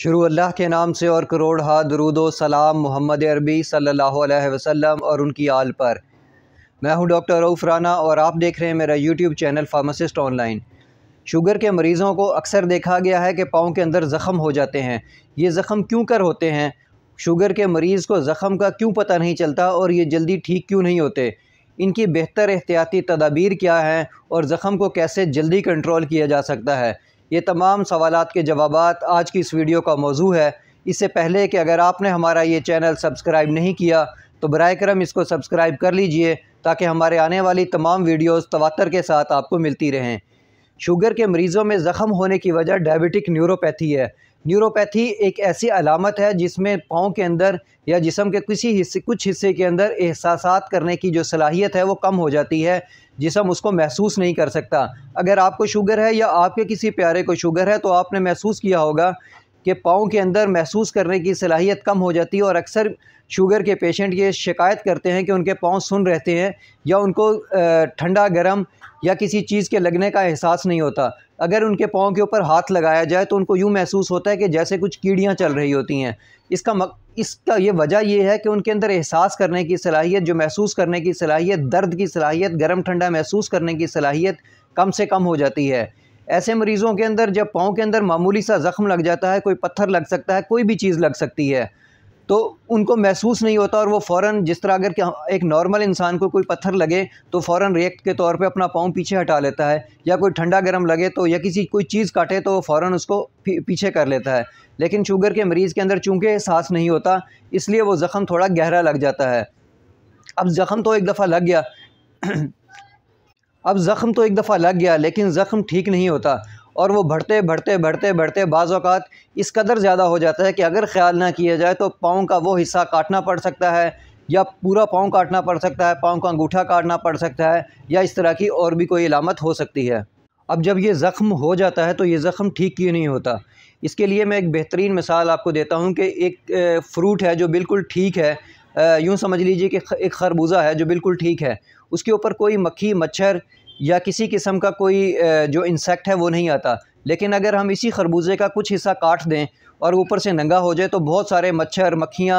शुरू अल्लाह के नाम से और करोड़ हा दरूद सलाम मोहम्मद अरबी सल्लल्लाहु अलैहि वसल्लम और उनकी आल पर मैं हूं डॉक्टर रऊफ़ राना और आप देख रहे हैं मेरा YouTube channel pharmacist online sugar के मरीज़ों को अक्सर देखा गया है कि पाँव के अंदर ज़ख़म हो जाते हैं ये ज़ख़म क्यों कर होते हैं शुगर के मरीज़ को ज़ख़म का क्यों पता नहीं चलता और ये जल्दी ठीक क्यों नहीं होते इनकी बेहतर एहतियाती तदाबीर क्या हैं और ज़ख़म को कैसे जल्दी कंट्रोल किया जा सकता है ये तमाम सवाल के जवाब आज की इस वीडियो का मौजू है इससे पहले कि अगर आपने हमारा ये चैनल सब्सक्राइब नहीं किया तो बर करम इसको सब्सक्राइब कर लीजिए ताकि हमारे आने वाली तमाम वीडियोस तवातर के साथ आपको मिलती रहें शुगर के मरीज़ों में ज़ख़म होने की वजह डायबिटिक न्यूरोपैथी है न्यूरोपैथी एक ऐसी अलामत है जिसमें पाँव के अंदर या जिसम के किसी हिस्से कुछ हिस्से के अंदर एहसास करने की जो सलाहियत है वो कम हो जाती है जिसम उसको महसूस नहीं कर सकता अगर आपको शुगर है या आपके किसी प्यारे को शुगर है तो आपने महसूस किया होगा कि पाँव के अंदर महसूस करने की सलाहियत कम हो जाती है और अक्सर शुगर के पेशेंट ये शिकायत करते हैं कि उनके पाँव सुन रहते हैं या उनको ठंडा गर्म या किसी चीज़ के लगने का एहसास नहीं होता अगर उनके पाँव के ऊपर हाथ लगाया जाए तो उनको यूँ महसूस होता है कि जैसे कुछ कीड़ियाँ चल रही होती हैं इसका मक, इसका ये वजह यह है कि उनके अंदर एहसास करने की सलाहियत जो महसूस करने की सलाहियत दर्द की सलाहियत गर्म ठंडा महसूस करने की सलाहियत कम से कम हो जाती है ऐसे मरीज़ों के अंदर जब पाँव के अंदर मामूली सा ज़ख्म लग जाता है कोई पत्थर लग सकता है कोई भी चीज़ लग सकती है तो उनको महसूस नहीं होता और वो फ़ौर जिस तरह अगर एक नॉर्मल इंसान को कोई पत्थर लगे तो फ़ौर रिएक्ट के तौर पे अपना पाँव पीछे हटा लेता है या कोई ठंडा गर्म लगे तो या किसी कोई चीज़ काटे तो वो फ़ौर उसको पीछे कर लेता है लेकिन शुगर के मरीज़ के अंदर चूँकि सांस नहीं होता इसलिए वो ज़ख़म थोड़ा गहरा लग जाता है अब ज़ख़म तो एक दफ़ा लग गया अब ज़ख़म तो एक दफ़ा लग गया लेकिन ज़ख़म ठीक नहीं होता और वो बढ़ते बढ़ते बढ़ते बढ़ते बाज़ात इस कदर ज़्यादा हो जाता है कि अगर ख्याल ना किया जाए तो पाँव का वो हिस्सा काटना पड़ सकता है या पूरा पाँव काटना पड़ सकता है पाँव का अंगूठा काटना पड़ सकता है या इस तरह की और भी कोई इलामत हो सकती है अब जब ये ज़ख़म हो जाता है तो ये ज़ख़म ठीक क्यों नहीं होता इसके लिए मैं एक बेहतरीन मिसाल आपको देता हूँ कि एक फ़्रूट है जो बिल्कुल ठीक है यूँ समझ लीजिए कि एक खरबूजा है जो बिल्कुल ठीक है उसके ऊपर कोई मक्खी मच्छर या किसी किस्म का कोई जो इंसेक्ट है वो नहीं आता लेकिन अगर हम इसी खरबूजे का कुछ हिस्सा काट दें और ऊपर से नंगा हो जाए तो बहुत सारे मच्छर मक्खियाँ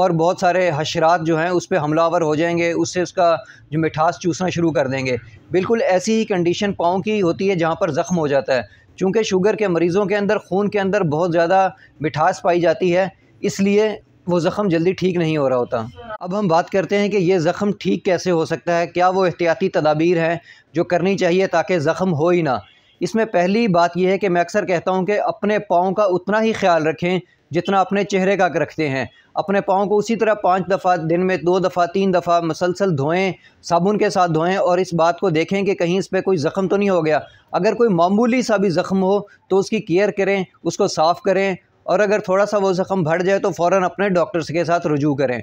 और बहुत सारे हशरात जो हैं उस पर हमलावर हो जाएंगे उससे उसका जो मिठास चूसना शुरू कर देंगे बिल्कुल ऐसी ही कंडीशन पाँव की होती है जहाँ पर ज़ख्म हो जाता है चूँकि शुगर के मरीज़ों के अंदर खून के अंदर बहुत ज़्यादा मिठास पाई जाती है इसलिए वो ज़ख़म जल्दी ठीक नहीं हो रहा होता अब हम बात करते हैं कि ये ज़ख़म ठीक कैसे हो सकता है क्या वो एहतियाती तदाबीर हैं जो करनी चाहिए ताकि ज़ख़म हो ही ना इसमें पहली बात यह है कि मैं अक्सर कहता हूँ कि अपने पाँव का उतना ही ख्याल रखें जितना अपने चेहरे का रखते हैं अपने पाँव को उसी तरह पाँच दफ़ा दिन में दो दफ़ा तीन दफ़ा मसलसल धोएं साबुन के साथ धोएं और इस बात को देखें कि कहीं इस पर कोई ज़ख़म तो नहीं हो गया अगर कोई मामूली सा भी ज़ख़म हो तो उसकी केयर करें उसको साफ़ करें और अगर थोड़ा सा वो ज़ख़म भर जाए तो फ़ौर अपने डॉक्टर्स के साथ रजू करें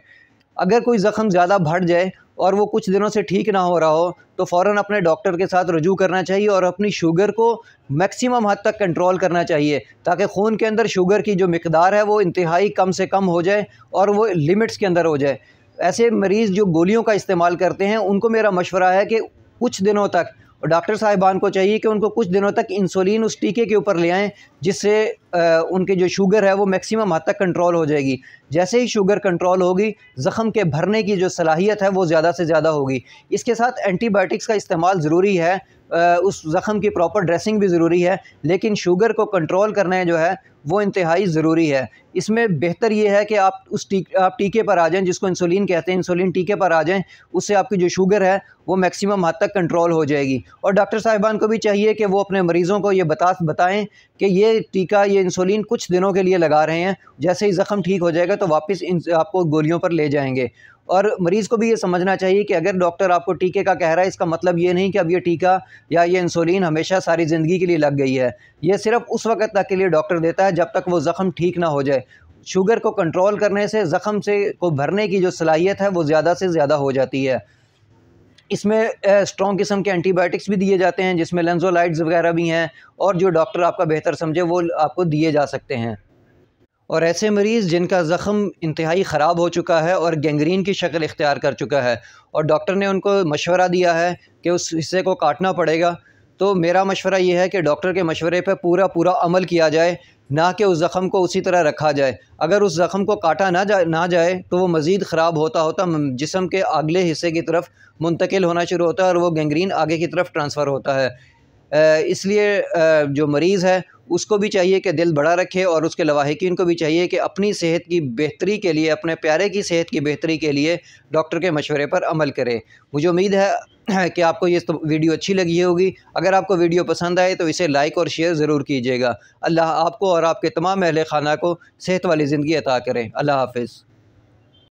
अगर कोई ज़ख़म ज़्यादा बढ़ जाए और वो कुछ दिनों से ठीक ना हो रहा हो तो फ़ौर अपने डॉक्टर के साथ रजू करना चाहिए और अपनी शुगर को मैक्सिमम हद तक कंट्रोल करना चाहिए ताकि खून के अंदर शुगर की जो मकदार है वो इंतहाई कम से कम हो जाए और वो लिमिट्स के अंदर हो जाए ऐसे मरीज़ जो गोलियों का इस्तेमाल करते हैं उनको मेरा मशवरा है कि कुछ दिनों तक और डॉक्टर साहिबान को चाहिए कि उनको कुछ दिनों तक इंसुलिन उस टीके के ऊपर ले आएँ जिससे उनके जो शुगर है वो मैक्सिमम हद तक कंट्रोल हो जाएगी जैसे ही शुगर कंट्रोल होगी ज़ख़म के भरने की जो सलाहियत है वो ज़्यादा से ज़्यादा होगी इसके साथ एंटीबायोटिक्स का इस्तेमाल ज़रूरी है उस ज़ख़म की प्रॉपर ड्रेसिंग भी ज़रूरी है लेकिन शुगर को कंट्रोल करना जो है वो इंतहाई ज़रूरी है इसमें बेहतर ये है कि आप उस टी आप टीके पर आ जाएं जिसको इंसुलिन कहते हैं इंसुलिन टीके पर आ जाएं उससे आपकी जो शुगर है वो मैक्सिमम हद तक कंट्रोल हो जाएगी और डॉक्टर साहिबान को भी चाहिए कि वो अपने मरीज़ों को ये बता बताएं कि ये टीका ये इंसुलिन कुछ दिनों के लिए लगा रहे हैं जैसे ही ज़ख़म ठीक हो जाएगा तो वापस आपको गोलियों पर ले जाएंगे और मरीज़ को भी ये समझना चाहिए कि अगर डॉक्टर आपको टीके का कह रहा है इसका मतलब ये नहीं कि अब ये टीका या ये इंसुलिन हमेशा सारी ज़िंदगी के लिए लग गई है ये सिर्फ उस वक्त तक के लिए डॉक्टर देता है जब तक वो ज़ख़म ठीक ना हो जाए शुगर को कंट्रोल करने से ज़ख़म से को भरने की जो सलाहियत है वो ज़्यादा से ज़्यादा हो जाती है इसमें स्ट्रॉन्ग किस्म के एंटीबायोटिक्स भी दिए जाते हैं जिसमें लेंजोलाइट्स वगैरह भी हैं और जो डॉक्टर आपका बेहतर समझे वो आपको दिए जा सकते हैं और ऐसे मरीज़ जिनका ज़ख़म इंतहाई ख़राब हो चुका है और गेंग्रीन की शक्ल इख्तियार कर चुका है और डॉक्टर ने उनको मशवरा दिया है कि उस हिस्से को काटना पड़ेगा तो मेरा मशवरा यह है कि डॉक्टर के मशवरे पर पूरा पूरा अमल किया जाए ना कि उस ज़ख़म को उसी तरह रखा जाए अगर उस ज़ख़म को काटा ना जा ना जाए तो वो मज़ीद ख़राब होता होता जिसम के अगले हिस्से की तरफ मुंतकिल होना शुरू होता है और वो गेंग्रीन आगे की तरफ ट्रांसफ़र होता है इसलिए जो मरीज़ है उसको भी चाहिए कि दिल बड़ा रखे और उसके लवाकिन को भी चाहिए कि अपनी सेहत की बेहतरी के लिए अपने प्यारे की सेहत की बेहतरी के लिए डॉक्टर के मशवरे पर अमल करें मुझे उम्मीद है कि आपको ये वीडियो अच्छी लगी होगी अगर आपको वीडियो पसंद आए तो इसे लाइक और शेयर ज़रूर कीजिएगा अल्लाह आपको और आपके तमाम अहल खाना को सेहत वाली ज़िंदगी अता करें अल्लाह हाफिज़